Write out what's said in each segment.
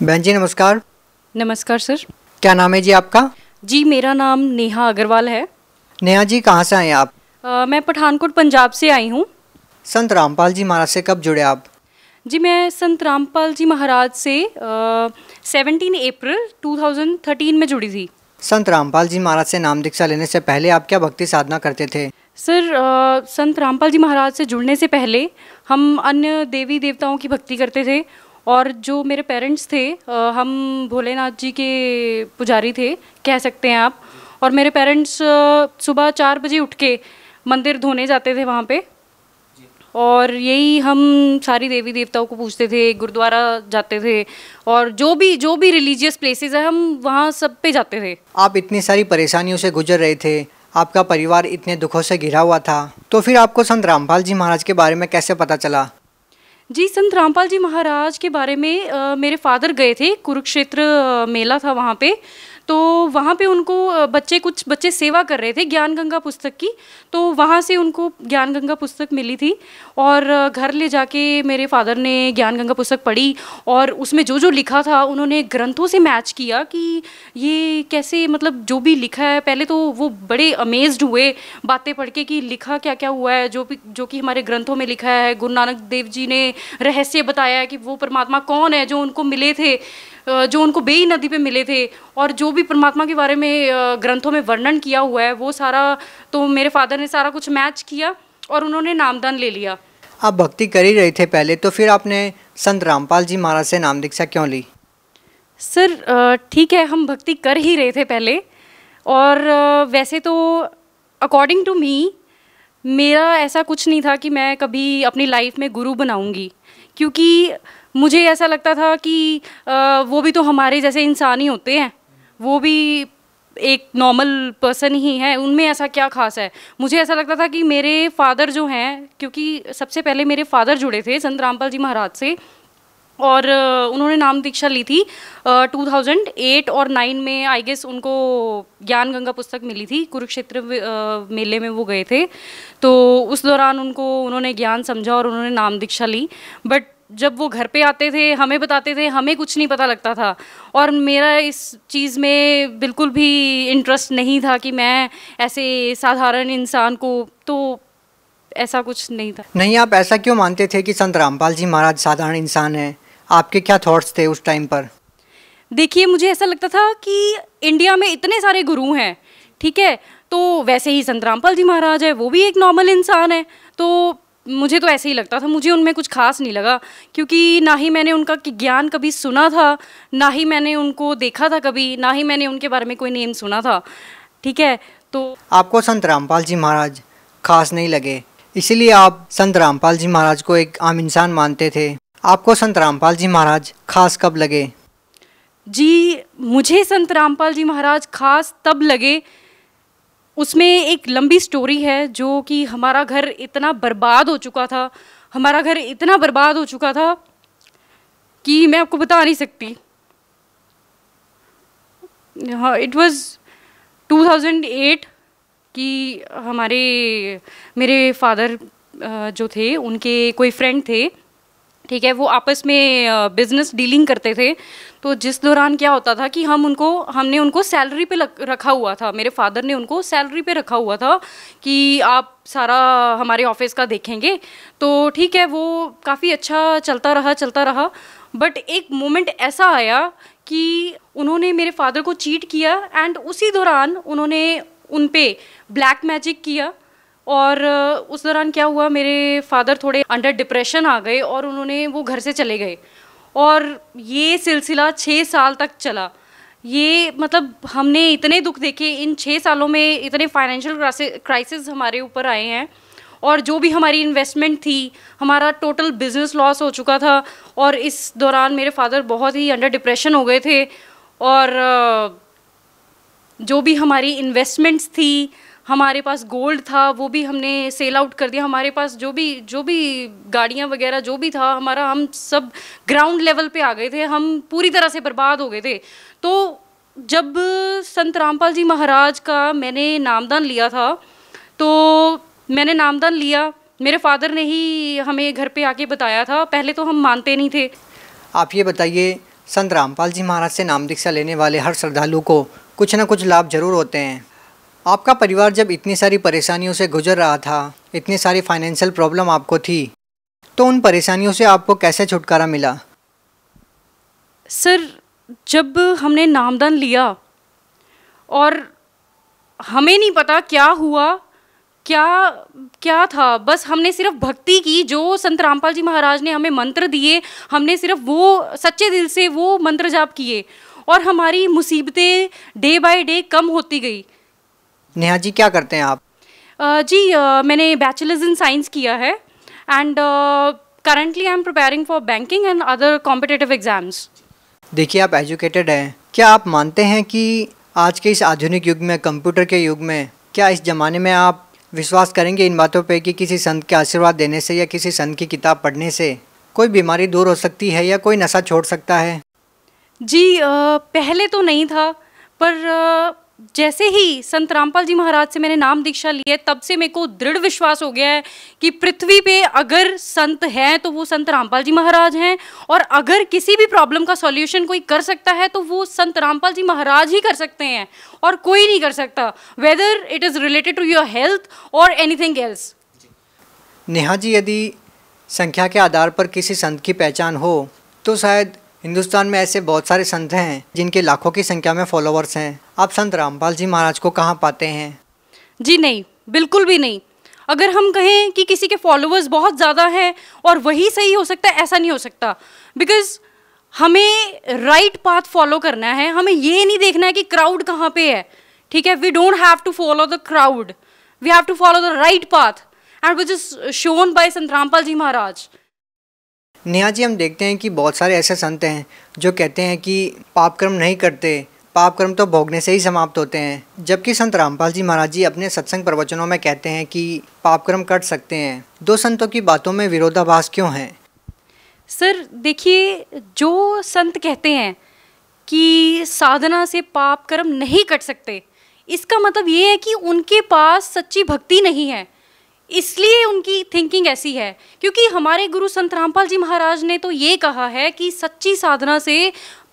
बहन जी नमस्कार नमस्कार सर क्या नाम है जी आपका जी मेरा नाम नेहा अग्रवाल है नेहा जी कहाँ से आए आप आ, मैं पठानकोट पंजाब से आई हूँ संत रामपाल जी महाराज से कब जुड़े आप जी मैं संत रामपाल जी महाराज से सेवनटीन अप्रैल 2013 में जुड़ी थी संत रामपाल जी महाराज से नाम दीक्षा लेने से पहले आप क्या भक्ति साधना करते थे सर आ, संत रामपाल जी महाराज से जुड़ने से पहले हम अन्य देवी देवताओं की भक्ति करते थे और जो मेरे पेरेंट्स थे हम भोलेनाथ जी के पुजारी थे कह सकते हैं आप और मेरे पेरेंट्स सुबह चार बजे उठ के मंदिर धोने जाते थे वहाँ पे और यही हम सारी देवी देवताओं को पूछते थे गुरुद्वारा जाते थे और जो भी जो भी रिलीजियस प्लेसेस है हम वहाँ सब पे जाते थे आप इतनी सारी परेशानियों से गुजर रहे थे आपका परिवार इतने दुखों से घिरा हुआ था तो फिर आपको संत रामपाल जी महाराज के बारे में कैसे पता चला जी संत रामपाल जी महाराज के बारे में आ, मेरे फादर गए थे कुरुक्षेत्र मेला था वहाँ पे तो वहाँ पे उनको बच्चे कुछ बच्चे सेवा कर रहे थे ज्ञान गंगा पुस्तक की तो वहाँ से उनको ज्ञान गंगा पुस्तक मिली थी और घर ले जाके मेरे फादर ने ज्ञान गंगा पुस्तक पढ़ी और उसमें जो जो लिखा था उन्होंने ग्रंथों से मैच किया कि ये कैसे मतलब जो भी लिखा है पहले तो वो बड़े अमेज्ड हुए बातें पढ़ के कि लिखा क्या क्या हुआ है जो भी जो कि हमारे ग्रंथों में लिखा है गुरु नानक देव जी ने रहस्य बताया है कि वो परमात्मा कौन है जो उनको मिले थे जो उनको बेई नदी पे मिले थे और जो भी परमात्मा के बारे में ग्रंथों में वर्णन किया हुआ है वो सारा तो मेरे फादर ने सारा कुछ मैच किया और उन्होंने नामदान ले लिया आप भक्ति कर ही रहे थे पहले तो फिर आपने संत रामपाल जी महाराज से नाम दीक्षा क्यों ली सर ठीक है हम भक्ति कर ही रहे थे पहले और वैसे तो अकॉर्डिंग टू मी मेरा ऐसा कुछ नहीं था कि मैं कभी अपनी लाइफ में गुरु बनाऊंगी क्योंकि मुझे ऐसा लगता था कि आ, वो भी तो हमारे जैसे इंसान ही होते हैं वो भी एक नॉर्मल पर्सन ही है उनमें ऐसा क्या खास है मुझे ऐसा लगता था कि मेरे फादर जो हैं क्योंकि सबसे पहले मेरे फादर जुड़े थे संत रामपाल जी महाराज से और उन्होंने नाम दीक्षा ली थी 2008 और 9 में आई गेस उनको ज्ञान गंगा पुस्तक मिली थी कुरुक्षेत्र मेले में वो गए थे तो उस दौरान उनको उन्होंने ज्ञान समझा और उन्होंने नाम दीक्षा ली बट जब वो घर पे आते थे हमें बताते थे हमें कुछ नहीं पता लगता था और मेरा इस चीज़ में बिल्कुल भी इंटरेस्ट नहीं था कि मैं ऐसे साधारण इंसान को तो ऐसा कुछ नहीं था नहीं आप ऐसा क्यों मानते थे कि संत रामपाल जी महाराज साधारण इंसान हैं आपके क्या थॉट्स थे उस टाइम पर देखिए मुझे ऐसा लगता था कि इंडिया में इतने सारे गुरु हैं ठीक है तो वैसे ही संत रामपाल जी महाराज है वो भी एक नॉर्मल इंसान है तो मुझे तो ऐसे ही लगता था मुझे उनमें कुछ खास नहीं लगा क्योंकि ना ही मैंने उनका ज्ञान कभी सुना था ना ही मैंने उनको देखा था कभी ना ही मैंने उनके बारे में कोई नेम सुना था ठीक है तो आपको संत रामपाल जी महाराज खास नहीं लगे इसीलिए आप संत रामपाल जी महाराज को एक आम इंसान मानते थे आपको संत रामपाल जी महाराज खास कब लगे जी मुझे संत रामपाल जी महाराज खास तब लगे उसमें एक लंबी स्टोरी है जो कि हमारा घर इतना बर्बाद हो चुका था हमारा घर इतना बर्बाद हो चुका था कि मैं आपको बता नहीं सकती हाँ इट वॉज़ 2008 कि हमारे मेरे फादर जो थे उनके कोई फ्रेंड थे ठीक है वो आपस में बिजनेस डीलिंग करते थे तो जिस दौरान क्या होता था कि हम उनको हमने उनको सैलरी पे लग, रखा हुआ था मेरे फादर ने उनको सैलरी पे रखा हुआ था कि आप सारा हमारे ऑफिस का देखेंगे तो ठीक है वो काफ़ी अच्छा चलता रहा चलता रहा बट एक मोमेंट ऐसा आया कि उन्होंने मेरे फादर को चीट किया एंड उसी दौरान उन्होंने उन पर ब्लैक मैजिक किया और उस दौरान क्या हुआ मेरे फादर थोड़े अंडर डिप्रेशन आ गए और उन्होंने वो घर से चले गए और ये सिलसिला छः साल तक चला ये मतलब हमने इतने दुख देखे इन छः सालों में इतने फाइनेंशियल क्राइसिस हमारे ऊपर आए हैं और जो भी हमारी इन्वेस्टमेंट थी हमारा टोटल बिजनेस लॉस हो चुका था और इस दौरान मेरे फादर बहुत ही अंडर डिप्रेशन हो गए थे और जो भी हमारी इन्वेस्टमेंट्स थी हमारे पास गोल्ड था वो भी हमने सेल आउट कर दिया हमारे पास जो भी जो भी गाड़ियाँ वगैरह जो भी था हमारा हम सब ग्राउंड लेवल पे आ गए थे हम पूरी तरह से बर्बाद हो गए थे तो जब संत रामपाल जी महाराज का मैंने नामदान लिया था तो मैंने नामदान लिया मेरे फादर ने ही हमें घर पे आके बताया था पहले तो हम मानते नहीं थे आप ये बताइए संत रामपाल जी महाराज से नाम दीक्षा लेने वाले हर श्रद्धालु को कुछ ना कुछ लाभ जरूर होते हैं आपका परिवार जब इतनी सारी परेशानियों से गुजर रहा था इतनी सारी फाइनेंशियल प्रॉब्लम आपको थी तो उन परेशानियों से आपको कैसे छुटकारा मिला सर जब हमने नामदान लिया और हमें नहीं पता क्या हुआ क्या क्या था बस हमने सिर्फ भक्ति की जो संत रामपाल जी महाराज ने हमें मंत्र दिए हमने सिर्फ वो सच्चे दिल से वो मंत्र जाप किए और हमारी मुसीबतें डे बाय डे कम होती गई नेहा जी क्या करते हैं आप uh, जी uh, मैंने बैचलर्स इन साइंस किया है and currently I am preparing for banking and other competitive exams देखिए आप एजुकेटेड हैं क्या आप मानते हैं कि आज के इस आधुनिक युग में कंप्यूटर के युग में क्या इस ज़माने में आप विश्वास करेंगे इन बातों पे कि किसी संत के आशीर्वाद देने से या किसी संत की किताब पढ़ने से कोई बीमारी दूर हो सकती है या कोई नशा छोड़ सकता है जी आ, पहले तो नहीं था पर आ, जैसे ही संत रामपाल जी महाराज से मैंने नाम दीक्षा ली है तब से मेरे को दृढ़ विश्वास हो गया है कि पृथ्वी पे अगर संत हैं तो वो संत रामपाल जी महाराज हैं और अगर किसी भी प्रॉब्लम का सॉल्यूशन कोई कर सकता है तो वो संत रामपाल जी महाराज ही कर सकते हैं और कोई नहीं कर सकता whether it is related to your health और एनीथिंग एल्स नेहा जी यदि संख्या के आधार पर किसी संत की पहचान हो तो शायद हिंदुस्तान में ऐसे बहुत सारे संत हैं जिनके लाखों की संख्या में फॉलोअर्स हैं आप संत रामपाल जी महाराज को कहाँ पाते हैं जी नहीं बिल्कुल भी नहीं अगर हम कहें कि किसी के फॉलोअर्स बहुत ज़्यादा हैं और वही सही हो सकता है ऐसा नहीं हो सकता बिकॉज हमें राइट पाथ फॉलो करना है हमें ये नहीं देखना है कि क्राउड कहाँ पे है ठीक है we don't have to follow the crowd we have to follow the right path and which is shown by Sant Rampal जी महाराज नेहा जी हम देखते हैं कि बहुत सारे ऐसे संत हैं जो कहते हैं कि पापक्रम नहीं करते पाप कर्म तो भोगने से ही समाप्त होते हैं जबकि संत रामपाल जी महाराज जी अपने सत्संग प्रवचनों में कहते हैं कि पाप कर्म कट सकते हैं दो संतों की बातों में विरोधाभास क्यों है सर देखिए जो संत कहते हैं कि साधना से पाप कर्म नहीं कट सकते इसका मतलब ये है कि उनके पास सच्ची भक्ति नहीं है इसलिए उनकी थिंकिंग ऐसी है क्योंकि हमारे गुरु संत रामपाल जी महाराज ने तो ये कहा है कि सच्ची साधना से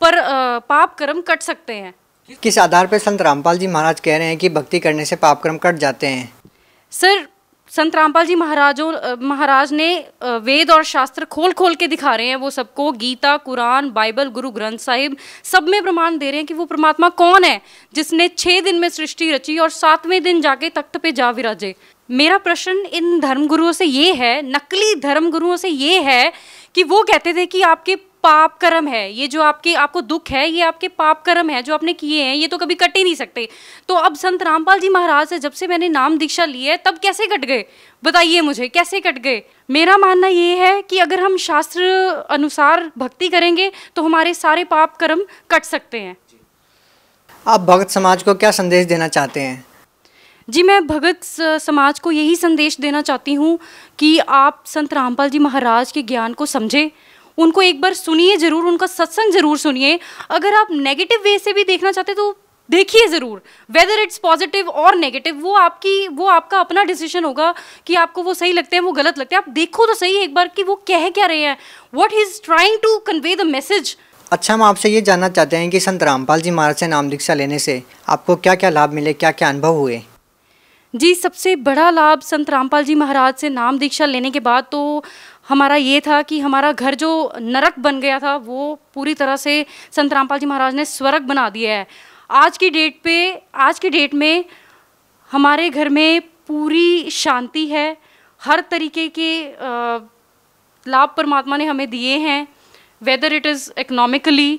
पर पाप कर्म कट सकते हैं किस आधार पर संत रामपाल जी महाराज कह रहे हैं कि भक्ति करने से पाप कर्म कट जाते हैं सर संत रामपाल जी महाराजों महाराज ने वेद और शास्त्र खोल खोल के दिखा रहे हैं वो सबको गीता कुरान बाइबल गुरु ग्रंथ साहिब सब में प्रमाण दे रहे हैं कि वो परमात्मा कौन है जिसने छः दिन में सृष्टि रची और सातवें दिन जाके तख्त पे जा विराजे मेरा प्रश्न इन धर्मगुरुओं से ये है नकली धर्मगुरुओं से ये है कि वो कहते थे कि आपके पाप कर्म है ये जो आपके आपको दुख है ये आपके पाप कर्म है जो आपने किए हैं ये तो कभी कट ही नहीं सकते तो अब संत रामपाल जी महाराज से जब से मैंने नाम दीक्षा ली है तब कैसे कट गए बताइए मुझे कैसे कट गए मेरा मानना ये है कि अगर हम शास्त्र अनुसार भक्ति करेंगे तो हमारे सारे पाप कर्म कट सकते हैं आप भगत समाज को क्या संदेश देना चाहते हैं जी मैं भगत समाज को यही संदेश देना चाहती हूँ कि आप संत रामपाल जी महाराज के ज्ञान को समझें उनको एक बार सुनिए ज़रूर उनका सत्संग ज़रूर सुनिए अगर आप नेगेटिव वे से भी देखना चाहते तो देखिए ज़रूर वेदर इट्स पॉजिटिव और नेगेटिव वो आपकी वो आपका अपना डिसीजन होगा कि आपको वो सही लगते हैं वो गलत लगते हैं आप देखो तो सही एक बार कि वो कह क्या रहे हैं what is trying to convey the message अच्छा हम आपसे ये जानना चाहते हैं कि संत रामपाल जी महाराज से नाम दीक्षा लेने से आपको क्या क्या लाभ मिले क्या क्या अनुभव हुए जी सबसे बड़ा लाभ संत रामपाल जी महाराज से नाम दीक्षा लेने के बाद तो हमारा ये था कि हमारा घर जो नरक बन गया था वो पूरी तरह से संत रामपाल जी महाराज ने स्वर्ग बना दिया है आज की डेट पे आज की डेट में हमारे घर में पूरी शांति है हर तरीके के लाभ परमात्मा ने हमें दिए हैं वेदर इट इज़ इकनॉमिकली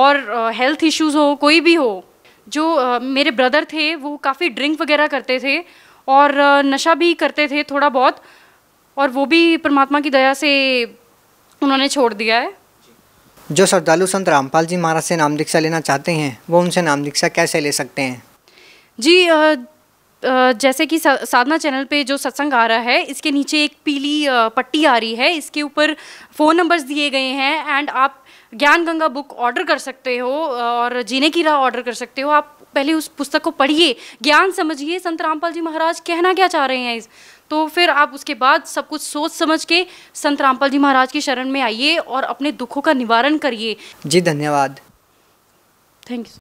और हेल्थ इश्यूज हो कोई भी हो जो मेरे ब्रदर थे वो काफ़ी ड्रिंक वगैरह करते थे और नशा भी करते थे थोड़ा बहुत और वो भी परमात्मा की दया से उन्होंने छोड़ दिया है जो श्रद्धालु संत रामपाल जी महाराज से नाम दीक्षा लेना चाहते हैं वो उनसे नाम दीक्षा कैसे ले सकते हैं जी आ, जैसे कि साधना चैनल पे जो सत्संग आ रहा है इसके नीचे एक पीली पट्टी आ रही है इसके ऊपर फ़ोन नंबर्स दिए गए हैं एंड आप ज्ञान गंगा बुक ऑर्डर कर सकते हो और जीने की राह ऑर्डर कर सकते हो आप पहले उस पुस्तक को पढ़िए ज्ञान समझिए संत रामपाल जी महाराज कहना क्या चाह रहे हैं इस तो फिर आप उसके बाद सब कुछ सोच समझ के संत रामपाल जी महाराज की शरण में आइए और अपने दुखों का निवारण करिए जी धन्यवाद थैंक यू